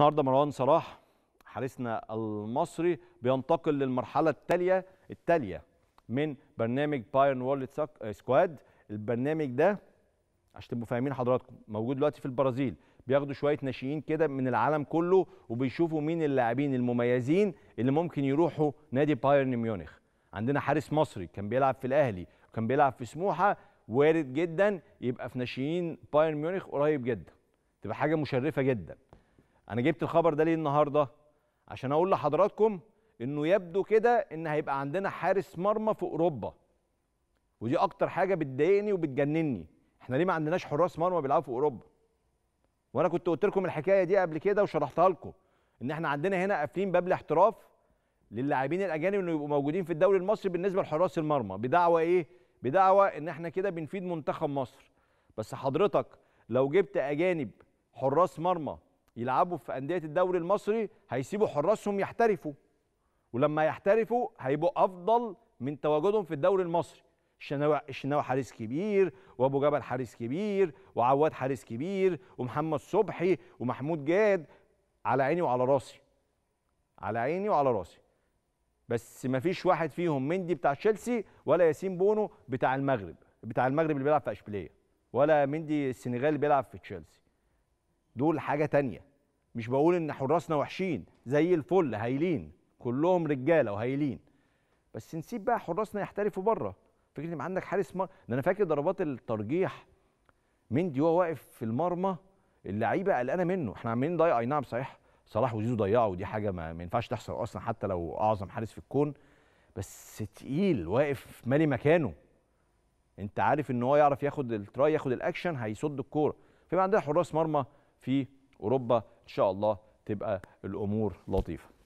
النهارده مروان صلاح حارسنا المصري بينتقل للمرحله التاليه التاليه من برنامج بايرن وورلد سكواد البرنامج ده عشان تبقوا فاهمين حضراتكم موجود دلوقتي في البرازيل بياخدوا شويه ناشئين كده من العالم كله وبيشوفوا مين اللاعبين المميزين اللي ممكن يروحوا نادي بايرن ميونخ عندنا حارس مصري كان بيلعب في الاهلي وكان بيلعب في سموحه وارد جدا يبقى في ناشئين بايرن ميونخ قريب جدا تبقى حاجه مشرفه جدا انا جبت الخبر ده ليه النهارده عشان اقول لحضراتكم انه يبدو كده ان هيبقى عندنا حارس مرمى في اوروبا ودي اكتر حاجه بتضايقني وبتجنني احنا ليه ما عندناش حراس مرمى بيلعبوا في اوروبا وانا كنت قلت لكم الحكايه دي قبل كده وشرحتها لكم ان احنا عندنا هنا قافلين باب الاحتراف للاعبين الاجانب انه يبقوا موجودين في الدوري المصري بالنسبه لحراس المرمى بدعوى ايه بدعوى ان احنا كده بنفيد منتخب مصر بس حضرتك لو جبت اجانب حراس مرمى يلعبوا في انديه الدوري المصري هيسيبوا حراسهم يحترفوا ولما يحترفوا هيبقوا افضل من تواجدهم في الدوري المصري الشناوي حارس كبير وابو جبل حارس كبير وعواد حارس كبير ومحمد صبحي ومحمود جاد على عيني وعلى راسي على عيني وعلى راسي بس ما فيش واحد فيهم مندي بتاع تشيلسي ولا ياسين بونو بتاع المغرب بتاع المغرب اللي بيلعب في اشبيليه ولا مندي السنغال بيلعب في تشيلسي دول حاجه تانية مش بقول ان حراسنا وحشين زي الفل هايلين كلهم رجاله وهايلين بس نسيب بقى حراسنا يحترفوا بره فكره ان عندك حارس مرمى ده انا فاكر ضربات الترجيح مندي وهو واقف في المرمى اللعيبه قلقانه منه احنا عمالين نضيع اي نعم صحيح صلاح وزيزو ضيعوا ودي حاجه ما, ما ينفعش تحصل اصلا حتى لو اعظم حارس في الكون بس تقيل واقف مالي مكانه انت عارف ان هو يعرف ياخد التراي ياخد الاكشن هيصد الكوره فيبقى عندنا حراس مرمى في اوروبا ان شاء الله تبقى الامور لطيفه